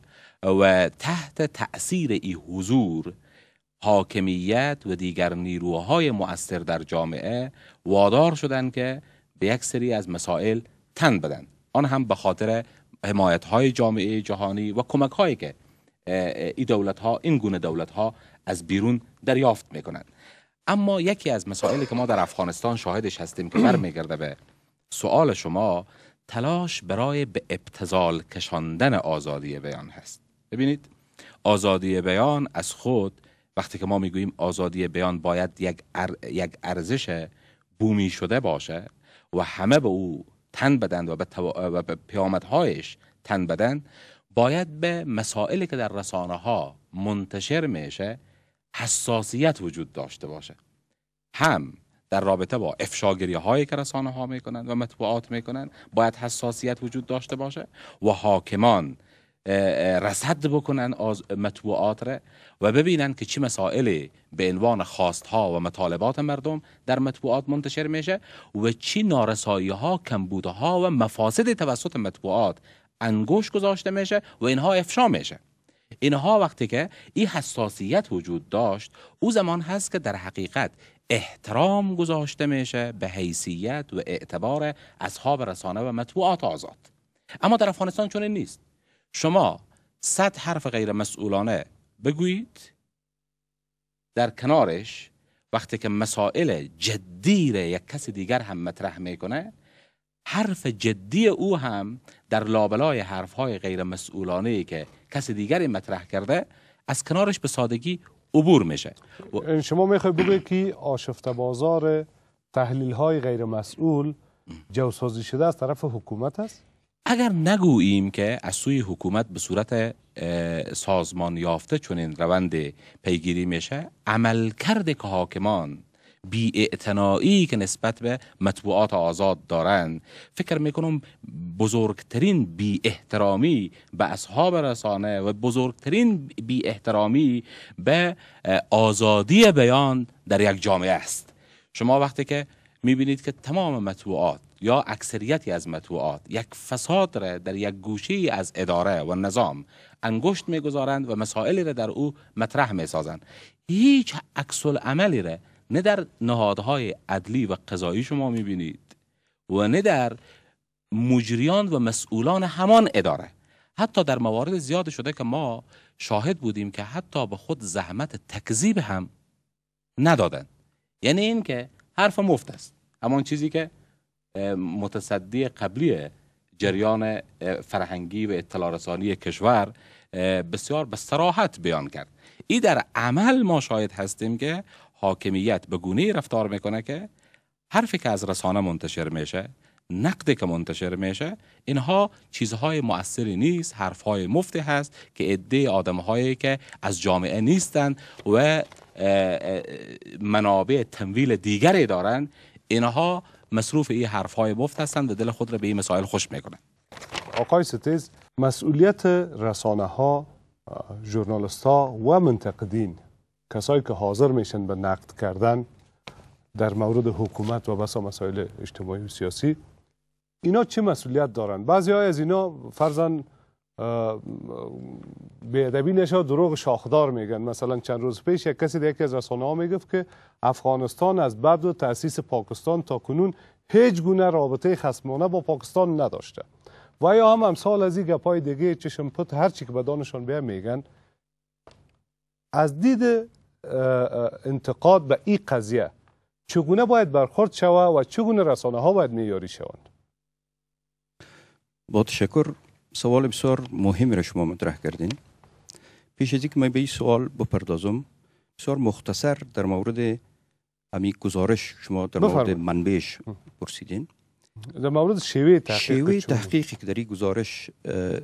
و تحت تأثیر این حضور حاکمیت و دیگر نیروهای مؤثر در جامعه وادار شدند که به یک سری از مسائل تن بدن آن هم به خاطر حمایت های جامعه جهانی و کمک هایی که این دولت ها این گونه دولت ها از بیرون دریافت کنند. اما یکی از مسائلی که ما در افغانستان شاهدش هستیم که برمیگرده به سوال شما تلاش برای به ابتزال کشاندن آزادی بیان هست ببینید آزادی بیان از خود وقتی که ما میگوییم آزادی بیان باید یک, ارزش بومی شده باشه و همه به او تن بدن و به, پیامدهایش تن بدن باید به مسائلی که در رسانه ها منتشر میشه حساسیت وجود داشته باشه هم در رابطه با افشاگری هایی که رسانه ها میکنند و مطبوعات میکنند باید حساسیت وجود داشته باشه و حاکمان رصد بکنن از مطبوعات را و ببینن که چه مسائلی به عنوان خواستها و مطالبات مردم در مطبوعات منتشر میشه و چه نارسایی ها ها و مفاسد توسط مطبوعات انگوش گذاشته میشه و اینها افشا میشه اینها وقتی که این حساسیت وجود داشت او زمان هست که در حقیقت احترام گذاشته میشه به حیثیت و اعتبار اصحاب رسانه و مطبوعات آزاد اما در افغانستان چنین نیست شما صد حرف غیر مسئولانه بگویید در کنارش وقتی که مسائل جدی را یک کس دیگر هم مطرح میکنه حرف جدی او هم در لابلای حرف های غیر مسئولانه که کس دیگری مطرح کرده از کنارش به سادگی عبور میشه و... یعنی شما میخواید بگویید که آشفت بازار تحلیل های غیر مسئول جوسازی شده از طرف حکومت است؟ اگر نگوییم که از سوی حکومت به صورت سازمان یافته چنین روند پیگیری میشه کرده که حاکمان بی که نسبت به مطبوعات آزاد دارند فکر میکنم بزرگترین بی احترامی به اصحاب رسانه و بزرگترین بی احترامی به آزادی بیان در یک جامعه است شما وقتی که میبینید که تمام مطبوعات یا اکثریتی از مطبوعات یک فساد را در یک گوشه از اداره و نظام انگشت میگذارند و مسائلی را در او مطرح میسازند هیچ عکس عملی را نه در نهادهای عدلی و قضایی شما میبینید و نه در مجریان و مسئولان همان اداره حتی در موارد زیاد شده که ما شاهد بودیم که حتی به خود زحمت تکذیب هم ندادند یعنی این که حرف مفت است همان چیزی که متصدی قبلی جریان فرهنگی و اطلاع رسانی کشور بسیار به سراحت بیان کرد این در عمل ما شاید هستیم که حاکمیت به گونه رفتار میکنه که حرفی که از رسانه منتشر میشه نقدی که منتشر میشه اینها چیزهای مؤثری نیست حرفهای مفتی هست که عده آدمهایی که از جامعه نیستند و منابع تمویل دیگری دارند اینها مصروف این حرف های مفت هستند و دل خود را به این مسائل خوش میکنند آقای ستیز مسئولیت رسانه ها ژورنالیست ها و منتقدین کسایی که حاضر میشن به نقد کردن در مورد حکومت و بسا مسائل اجتماعی و سیاسی اینا چه مسئولیت دارن بعضی های از اینا فرزن به ادبی نشه دروغ شاخدار میگن مثلا چند روز پیش یک کسی در یکی از رسانه ها میگفت که افغانستان از بعد و تاسیس پاکستان تا کنون هیچ گونه رابطه خصمانه با پاکستان نداشته و یا هم امثال از این گپای دیگه چشم پت هر چی که به دانشان بیا میگن از دید انتقاد به این قضیه چگونه باید برخورد شوه و چگونه رسانه ها باید میاری شوند با سوال بسیار مهمی را شما مطرح کردین پیش از اینکه من به این سوال بپردازم بسیار مختصر در مورد همین گزارش شما در مورد منبعش پرسیدین در مورد شیوه تحقیق تحقیقی که در این گزارش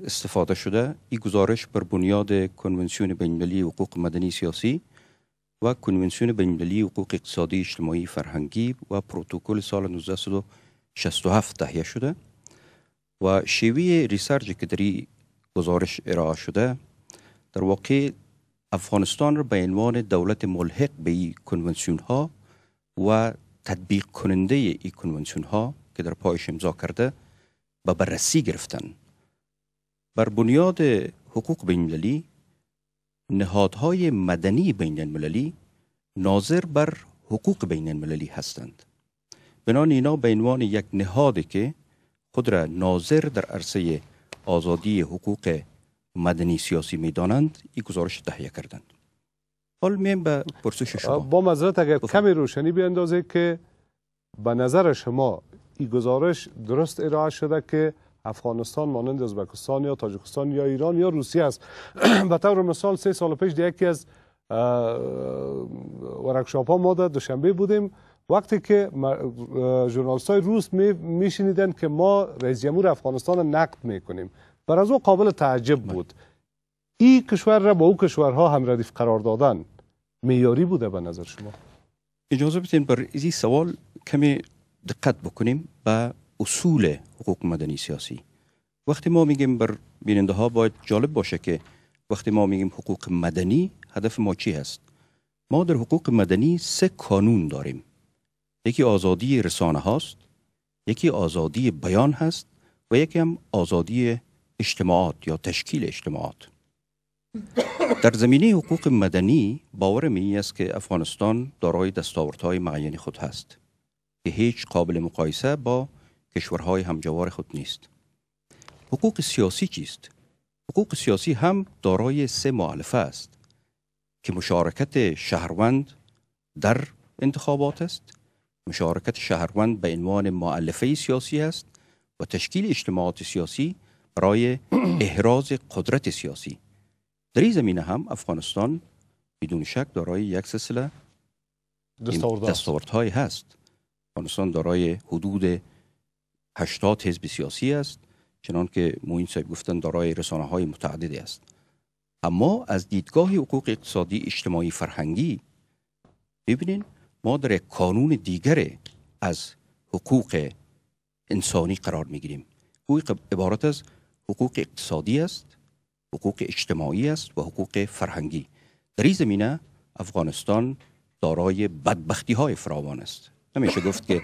استفاده شده این گزارش بر بنیاد کنونسیون بین‌المللی حقوق مدنی سیاسی و کنونسیون بین‌المللی حقوق اقتصادی اجتماعی فرهنگی و پروتکل سال 1967 تهیه شده و شیوه ریسرچ که دری گزارش ارائه شده در واقع افغانستان را به عنوان دولت ملحق به این کنونسیون ها و تطبیق کننده این کنونسیون ها که در پایش امضا کرده به بررسی گرفتن بر بنیاد حقوق بین المللی نهادهای مدنی بین المللی ناظر بر حقوق بین المللی هستند بنان اینا به عنوان یک نهادی که خود را ناظر در عرصه آزادی حقوق مدنی سیاسی می دانند این گزارش تهیه کردند حال میم به پرسش شما با مذارت اگر بفهم. کمی روشنی بیاندازه که به نظر شما این گزارش درست ارائه شده که افغانستان مانند ازبکستان یا تاجکستان یا ایران یا روسیه است [CLEARS THROAT] به طور مثال سه سال پیش در یکی از ورکشاپ ها ما در دوشنبه بودیم وقتی که ژورنالیست های روس می میشنیدن که ما رئیس جمهور افغانستان نقد میکنیم بر از او قابل تعجب بله. بود این کشور را با او کشورها هم ردیف قرار دادن میاری بوده به نظر شما اجازه بدین بر این سوال کمی دقت بکنیم به اصول حقوق مدنی سیاسی وقتی ما میگیم بر بیننده ها باید جالب باشه که وقتی ما میگیم حقوق مدنی هدف ما چی هست ما در حقوق مدنی سه کانون داریم یکی آزادی رسانه هاست یکی آزادی بیان هست و یکی هم آزادی اجتماعات یا تشکیل اجتماعات در زمینه حقوق مدنی باورم این است که افغانستان دارای دستاوردهای معینی خود هست که هیچ قابل مقایسه با کشورهای همجوار خود نیست حقوق سیاسی چیست؟ حقوق سیاسی هم دارای سه معالفه است که مشارکت شهروند در انتخابات است مشارکت شهروند به عنوان معلفه سیاسی است و تشکیل اجتماعات سیاسی برای احراز قدرت سیاسی در این زمینه هم افغانستان بدون شک دارای یک سلسله دستاوردهای هست افغانستان دارای حدود 80 حزب سیاسی است چنان که موین صاحب گفتن دارای رسانه های متعددی است اما از دیدگاه حقوق اقتصادی اجتماعی فرهنگی ببینین ما در کانون دیگر از حقوق انسانی قرار میگیریم او عبارت از حقوق اقتصادی است حقوق اجتماعی است و حقوق فرهنگی در این زمینه افغانستان دارای بدبختی های فراوان است نمیشه گفت که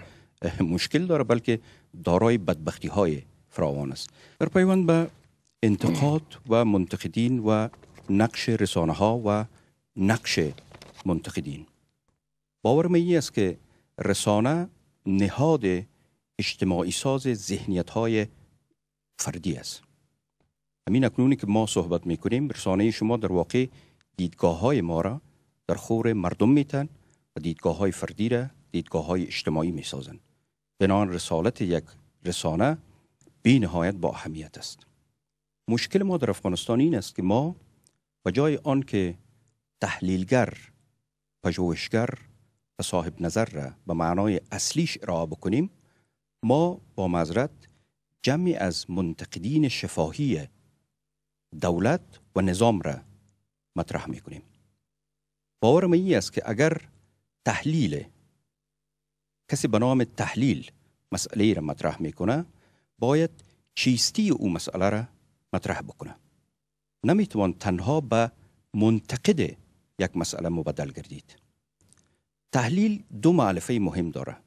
مشکل داره بلکه دارای بدبختی های فراوان است در پیوند به انتقاد و منتقدین و نقش رسانه ها و نقش منتقدین باور این است که رسانه نهاد اجتماعی ساز ذهنیت های فردی است همین اکنونی که ما صحبت میکنیم رسانه شما در واقع دیدگاه های ما را در خور مردم میتن و دیدگاه های فردی را دیدگاه های اجتماعی سازند بنان رسالت یک رسانه بی نهایت با اهمیت است مشکل ما در افغانستان این است که ما به جای آن که تحلیلگر پژوهشگر و صاحب نظر را به معنای اصلیش ارائه بکنیم ما با مذرت جمعی از منتقدین شفاهی دولت و نظام را مطرح می میکنیم باورم این است که اگر تحلیل کسی به نام تحلیل مسئله را مطرح میکنه باید چیستی او مسئله را مطرح بکنه نمیتوان تنها به منتقد یک مسئله مبدل گردید تحلیل دو معلفه مهم داره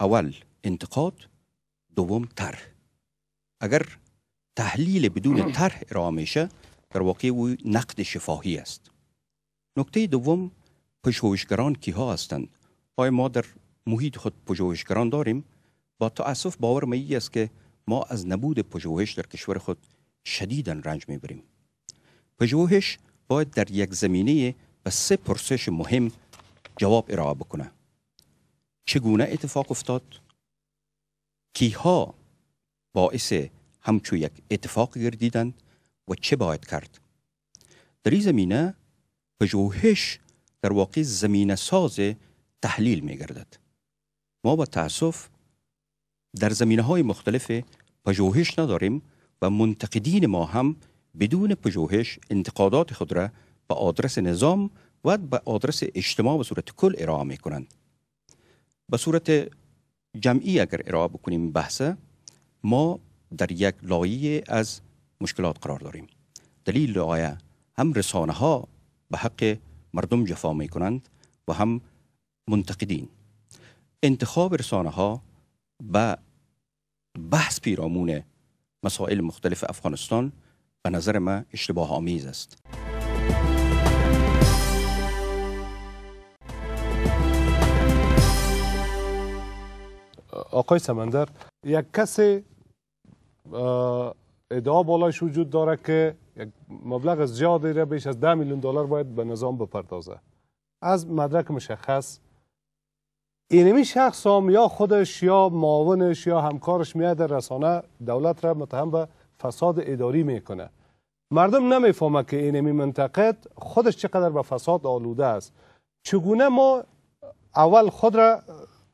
اول انتقاد دوم طرح اگر تحلیل بدون طرح ارائه میشه در واقع او نقد شفاهی است نکته دوم پژوهشگران کیها هستند آیا ما در محیط خود پژوهشگران داریم با تاسف باور می است که ما از نبود پژوهش در کشور خود شدیدا رنج میبریم پژوهش باید در یک زمینه به سه پرسش مهم جواب ارائه بکنه چگونه اتفاق افتاد کیها باعث همچو یک اتفاق گردیدند و چه باید کرد در این زمینه پژوهش در واقع زمینه ساز تحلیل می ما با تاسف در زمینه های مختلف پژوهش نداریم و منتقدین ما هم بدون پژوهش انتقادات خود را به آدرس نظام و به آدرس اجتماع به صورت کل ارائه می کنند به صورت جمعی اگر ارائه بکنیم بحث ما در یک لایه از مشکلات قرار داریم دلیل لایه هم رسانه ها به حق مردم جفا می کنند و هم منتقدین انتخاب رسانه ها به بحث پیرامون مسائل مختلف افغانستان به نظر ما اشتباه آمیز است آقای سمندر یک کس ادعا بالایش وجود داره که یک مبلغ زیادی را بیش از ده میلیون دلار باید به نظام بپردازه از مدرک مشخص اینمی شخص هم یا خودش یا معاونش یا همکارش میاد رسانه دولت را متهم به فساد اداری میکنه مردم نمیفهمه که اینمی منتقد خودش چقدر به فساد آلوده است چگونه ما اول خود را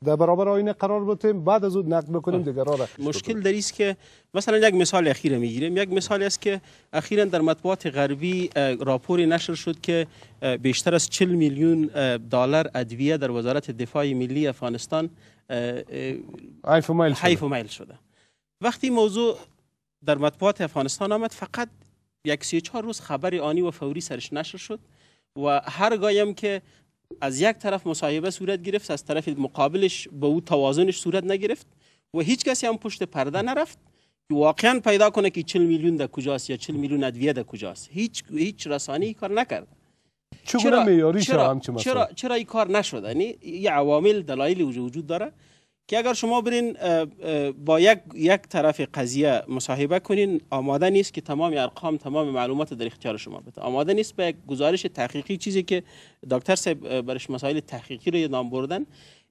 در برابر آینه قرار بتیم بعد از اون نقد بکنیم دیگه را مشکل در است که مثلا یک مثال اخیر میگیریم یک مثال است که اخیرا در مطبوعات غربی راپوری نشر شد که بیشتر از 40 میلیون دلار ادویه در وزارت دفاع ملی افغانستان حیف میل شده. شده وقتی موضوع در مطبوعات افغانستان آمد فقط یک سی چهار روز خبری آنی و فوری سرش نشر شد و هر گایم که از یک طرف مصاحبه صورت گرفت از طرف مقابلش به او توازنش صورت نگرفت و هیچ کسی هم پشت پرده نرفت که واقعا پیدا کنه که 40 میلیون در کجاست یا 40 میلیون ادویه در کجاست هیچ هیچ رسانی کار نکرد چرا چرا چرا, چرا این کار نشد یعنی عوامل دلایل وجود داره که اگر شما برین با یک, یک طرف قضیه مصاحبه کنین آماده نیست که تمام ارقام تمام معلومات در اختیار شما بده آماده نیست به یک گزارش تحقیقی چیزی که دکتر صاحب برش مسائل تحقیقی رو نام بردن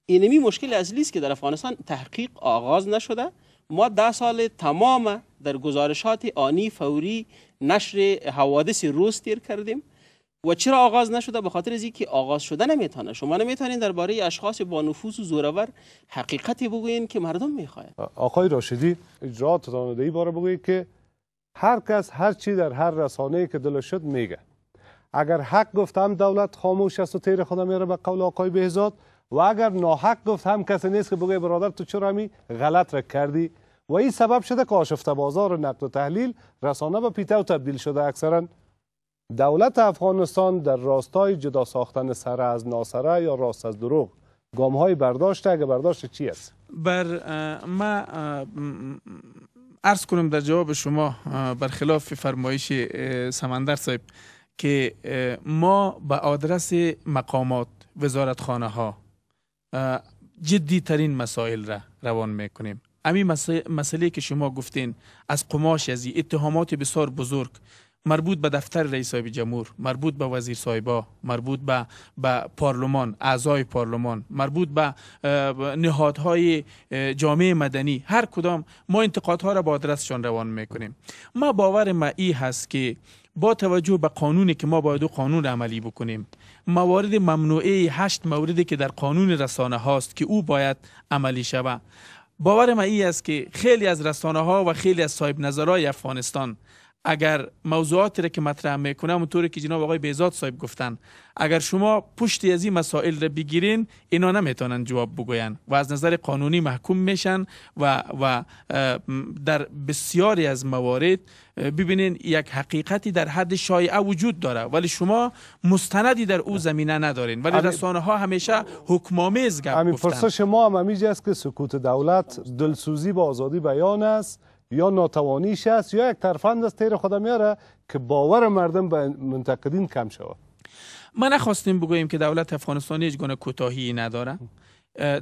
اینمی مشکل اصلی است که در افغانستان تحقیق آغاز نشده ما ده سال تمام در گزارشات آنی فوری نشر حوادث روز تیر کردیم و چرا آغاز نشده به خاطر از اینکه آغاز شده نمیتونه شما نمیتونین درباره اشخاص با نفوذ و زورور حقیقتی بگوین که مردم میخواد آقای راشدی اجرات راننده ای باره بگوید که هر کس هر چی در هر رسانه که دلش شد میگه اگر حق گفتم دولت خاموش است و تیر خدا میره به قول آقای بهزاد و اگر ناحق گفت هم کسی نیست که بگه برادر تو چرا می غلط را کردی و این سبب شده که آشفته بازار نقد و تحلیل رسانه به پیتو تبدیل شده اکثرا دولت افغانستان در راستای جدا ساختن سره از ناسره یا راست از دروغ گام های برداشته اگه برداشت چی است؟ بر ما عرض کنم در جواب شما بر خلاف فرمایش سمندر صاحب که ما به آدرس مقامات وزارتخانه ها جدی ترین مسائل را روان میکنیم امی مسئله که شما گفتین از قماش از اتهامات بسیار بزرگ مربوط به دفتر رئیس صاحب جمهور مربوط به وزیر صاحبا مربوط به به پارلمان اعضای پارلمان مربوط به نهادهای جامعه مدنی هر کدام ما انتقادها را به آدرسشان روان میکنیم ما باور ما ای هست که با توجه به قانونی که ما باید قانون را عملی بکنیم موارد ممنوعه هشت موردی که در قانون رسانه هاست که او باید عملی شود باور ما ای است که خیلی از رسانه ها و خیلی از صاحب نظرهای افغانستان اگر موضوعاتی را که مطرح میکنه اونطوری که جناب آقای بیزاد صاحب گفتن اگر شما پشت از این مسائل را بگیرین اینا نمیتونن جواب بگوین و از نظر قانونی محکوم میشن و, و در بسیاری از موارد ببینین یک حقیقتی در حد شایعه وجود داره ولی شما مستندی در او زمینه ندارین ولی رسانه ها همیشه حکمامیز گفت همین فرصه شما هم است که سکوت دولت دلسوزی با آزادی بیان است یا ناتوانی است یا یک ترفند از تیر خودم میاره که باور مردم به منتقدین کم شود من نخواستیم بگوییم که دولت افغانستان هیچ گونه کوتاهی نداره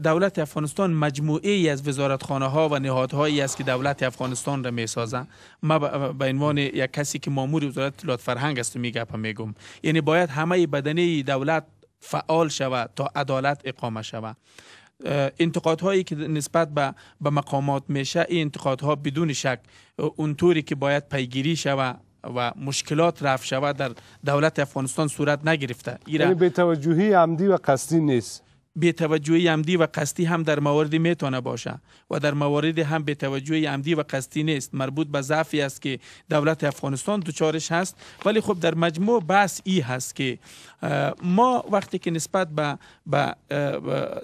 دولت افغانستان مجموعه ای از وزارتخانه ها و نهادهایی است که دولت افغانستان را میسازند به عنوان یک کسی که مامور وزارت اطلاعات فرهنگ است می میگم یعنی باید همه بدنه دولت فعال شود تا عدالت اقامه شود انتقادهایی که نسبت به مقامات میشه این انتقادها بدون شک اونطوری که باید پیگیری شود و مشکلات رفع شود در دولت افغانستان صورت نگرفته این یعنی به توجهی عمدی و قصدی نیست بیتوجهی عمدی و قصدی هم در مواردی میتونه باشه و در مواردی هم بیتوجهی عمدی و قصدی نیست مربوط به ضعفی است که دولت افغانستان دوچارش هست ولی خب در مجموع بحث ای هست که ما وقتی که نسبت به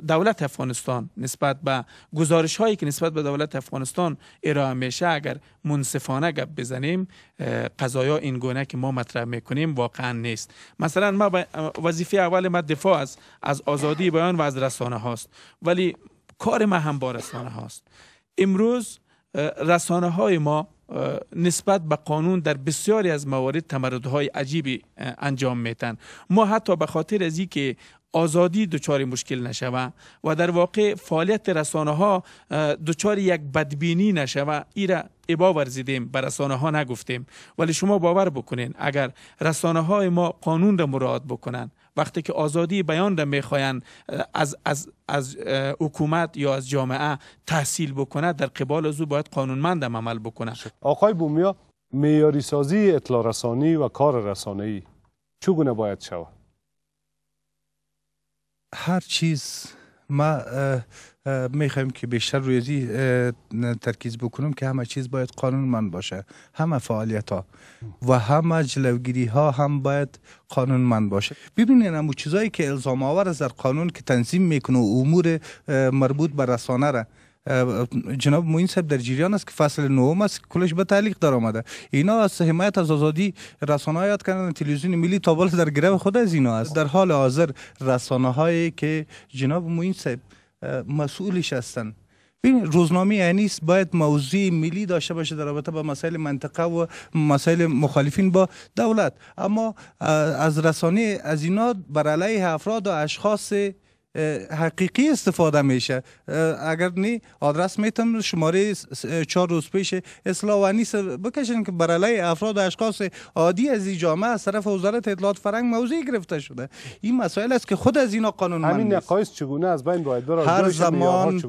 دولت افغانستان نسبت به گزارش هایی که نسبت به دولت افغانستان ارائه میشه اگر منصفانه گپ بزنیم قضایا این گونه که ما مطرح میکنیم واقعا نیست مثلا ما وظیفه اول ما دفاع از از آزادی بیان و از رسانه هاست ولی کار ما هم با رسانه هاست امروز رسانه های ما نسبت به قانون در بسیاری از موارد تمردهای عجیبی انجام میتن ما حتی به خاطر از که آزادی دچار مشکل نشوه و در واقع فعالیت رسانه ها دچار یک بدبینی نشوه را ابا ورزیدیم به رسانه ها نگفتیم ولی شما باور بکنین اگر رسانه های ما قانون را مراعات بکنن وقتی که آزادی بیان را میخواین از, از, از حکومت یا از جامعه تحصیل بکنه در قبال از او باید قانونمند عمل بکنه آقای بومیا میاری سازی اطلاع رسانی و کار رسانه ای چگونه باید شود هر چیز ما میخوایم که بیشتر روی زی ترکیز بکنم که همه چیز باید قانون من باشه همه فعالیت ها و همه جلوگیری ها هم باید قانون من باشه ببینین امو چیزایی که الزام آور از در قانون که تنظیم میکنه امور مربوط به رسانه را جناب موین صاحب در جریان است که فصل نوم است کلش به تعلیق در آمده اینا از حمایت از آزادی رسانه یاد کردن تلویزیون ملی تا در گرو خود از اینا است در حال حاضر رسانه هایی که جناب موین صاحب مسئولش هستند این روزنامه یعنی باید موضوع ملی داشته باشه در رابطه با مسائل منطقه و مسائل مخالفین با دولت اما از رسانه از اینا بر علیه افراد و اشخاص حقیقی استفاده میشه اگر نی آدرس میتم شماره چهار روز پیش اسلاوانی سر بکشن که برای افراد و اشخاص عادی از این جامعه از طرف وزارت اطلاعات فرهنگ موضوعی گرفته شده این مسائل است که خود از اینا قانون همین نقایص چگونه از بین باید برای هر زمان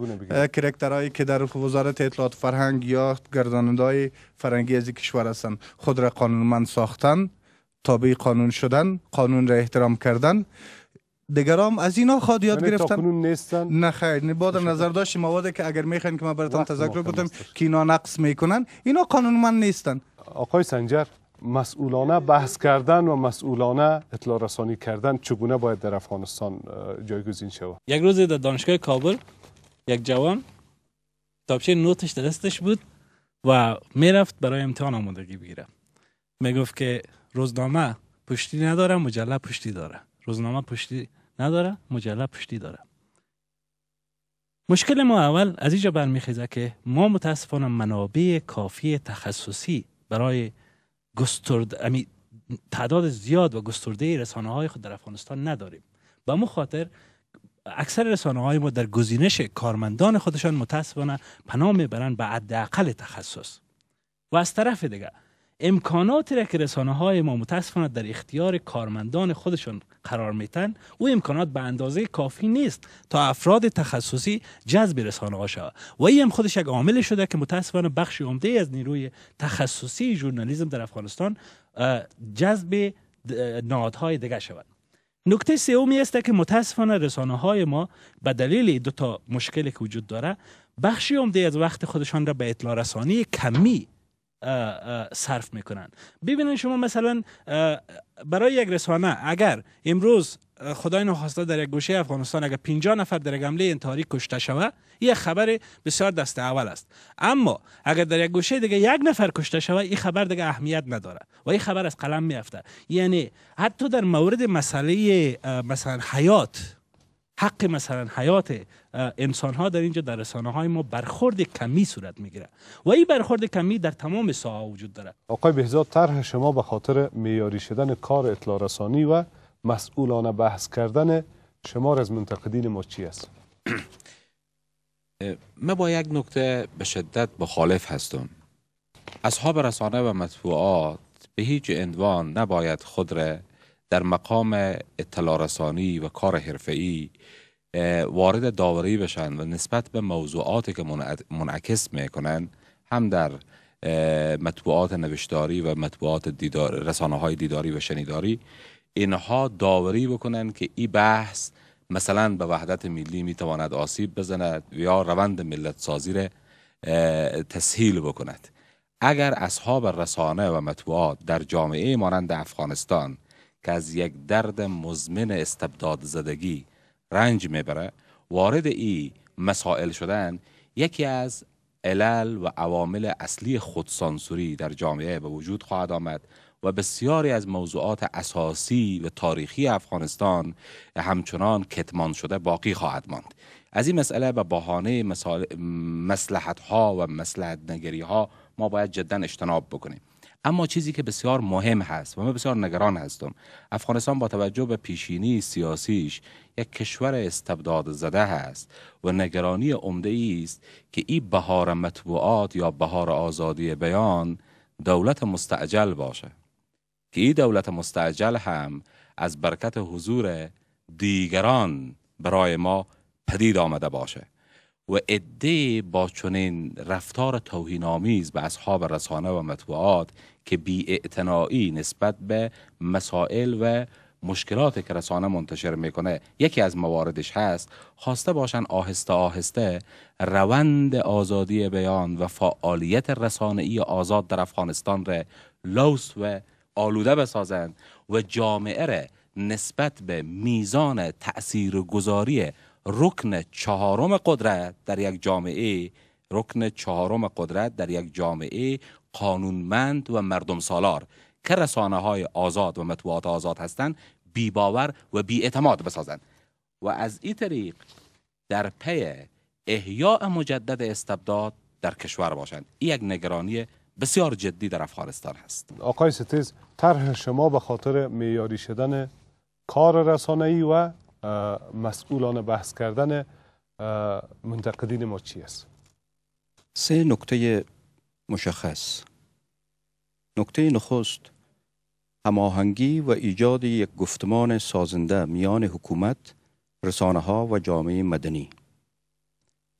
کرکترهایی که در وزارت اطلاعات فرهنگ یا گرداندهای فرنگی از کشور هستند خود را قانونمند ساختن تابع قانون شدن قانون را احترام کردن دیگرام از اینا خود یاد گرفتن نیستن نه خیر با در نظر داشت مواد که اگر میخواین که ما براتون تذکر بدم که اینا نقص میکنن اینا من نیستن آقای سنجر مسئولانه بحث کردن و مسئولانه اطلاع رسانی کردن چگونه باید در افغانستان جایگزین شود یک روز در دانشگاه کابل یک جوان تابچه نوتش در دستش بود و میرفت برای امتحان آمادگی بگیره میگفت که روزنامه پشتی نداره مجله پشتی داره روزنامه پشتی نداره مجله پشتی داره مشکل ما اول از اینجا برمیخیزه که ما متاسفانه منابع کافی تخصصی برای گسترد تعداد زیاد و گسترده رسانه های خود در افغانستان نداریم و مو خاطر اکثر رسانه های ما در گزینش کارمندان خودشان متاسفانه پناه میبرند به حداقل تخصص و از طرف دیگه امکاناتی را که رسانه های ما متاسفانه در اختیار کارمندان خودشان قرار میتن او امکانات به اندازه کافی نیست تا افراد تخصصی جذب رسانه ها شود و این هم خودش یک عامل شده که متاسفانه بخش عمده از نیروی تخصصی ژورنالیسم در افغانستان جذب نهادهای دیگه شود نکته سومی است که متاسفانه رسانه های ما به دلیل دو تا مشکلی که وجود داره بخشی عمده از وقت خودشان را به اطلاع رسانی کمی صرف میکنن ببینید شما مثلا برای یک رسانه اگر امروز خدای نخواسته در یک گوشه افغانستان اگر 50 نفر در یک حمله انتحاری کشته شود این خبر بسیار دست اول است اما اگر در یک گوشه دیگه یک نفر کشته شوه این خبر دیگه اهمیت نداره و این خبر از قلم میافته یعنی حتی در مورد مسئله مثلا حیات حق مثلا حیات انسان ها در اینجا در رسانه های ما برخورد کمی صورت میگیره و این برخورد کمی در تمام ساحه وجود داره آقای بهزاد طرح شما به خاطر معیاری شدن کار اطلاع رسانی و مسئولانه بحث کردن شما از منتقدین ما چی است من با یک نکته به شدت مخالف هستم اصحاب رسانه و مطبوعات به هیچ عنوان نباید خود را در مقام اطلاع رسانی و کار حرفه‌ای وارد داوری بشن و نسبت به موضوعاتی که منعکس میکنن هم در مطبوعات نوشتاری و مطبوعات دیدار رسانه های دیداری و شنیداری اینها داوری بکنن که این بحث مثلا به وحدت ملی میتواند آسیب بزند یا روند ملت سازی را تسهیل بکند اگر اصحاب رسانه و مطبوعات در جامعه مانند افغانستان که از یک درد مزمن استبداد زدگی رنج میبره وارد ای مسائل شدن یکی از علل و عوامل اصلی خودسانسوری در جامعه به وجود خواهد آمد و بسیاری از موضوعات اساسی و تاریخی افغانستان همچنان کتمان شده باقی خواهد ماند از این مسئله به بهانه مسلحت ها و مسلحت نگری ها ما باید جدا اجتناب بکنیم اما چیزی که بسیار مهم هست و من بسیار نگران هستم افغانستان با توجه به پیشینی سیاسیش یک کشور استبداد زده هست و نگرانی عمده ای است که این بهار مطبوعات یا بهار آزادی بیان دولت مستعجل باشه که این دولت مستعجل هم از برکت حضور دیگران برای ما پدید آمده باشه و عده با چنین رفتار توهینآمیز به اصحاب رسانه و مطبوعات که بی نسبت به مسائل و مشکلات که رسانه منتشر میکنه یکی از مواردش هست خواسته باشن آهسته آهسته روند آزادی بیان و فعالیت رسانه ای آزاد در افغانستان را لوس و آلوده بسازند و جامعه نسبت به میزان گذاری رکن چهارم قدرت در یک جامعه رکن چهارم قدرت در یک جامعه قانونمند و مردم سالار که رسانه های آزاد و مطبوعات آزاد هستند بی باور و بی اعتماد بسازند و از این طریق در پی احیاء مجدد استبداد در کشور باشند این یک نگرانی بسیار جدی در افغانستان هست آقای ستیز طرح شما به خاطر میاری شدن کار ای و مسئولان بحث کردن منتقدین ما چی است سه نکته مشخص نکته نخست هماهنگی و ایجاد یک گفتمان سازنده میان حکومت، رسانه ها و جامعه مدنی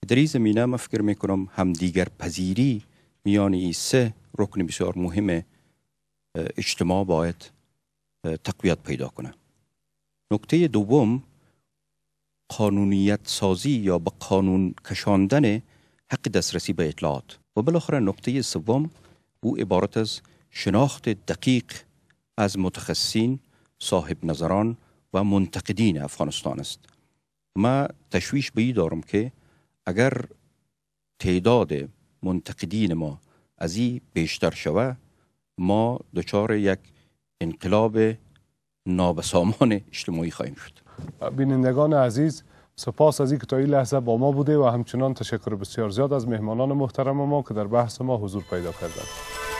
در این زمینه من فکر می کنم همدیگر پذیری میان این سه رکن بسیار مهم اجتماع باید تقویت پیدا کنه نکته دوم قانونیت سازی یا به قانون کشاندن حق دسترسی به اطلاعات و بالاخره نقطه سوم او عبارت از شناخت دقیق از متخصصین صاحب نظران و منتقدین افغانستان است ما تشویش به دارم که اگر تعداد منتقدین ما از این بیشتر شوه ما دچار یک انقلاب نابسامان اجتماعی خواهیم شد بینندگان عزیز سپاس از اینکه تا این لحظه با ما بوده و همچنان تشکر بسیار زیاد از مهمانان محترم ما که در بحث ما حضور پیدا کردند.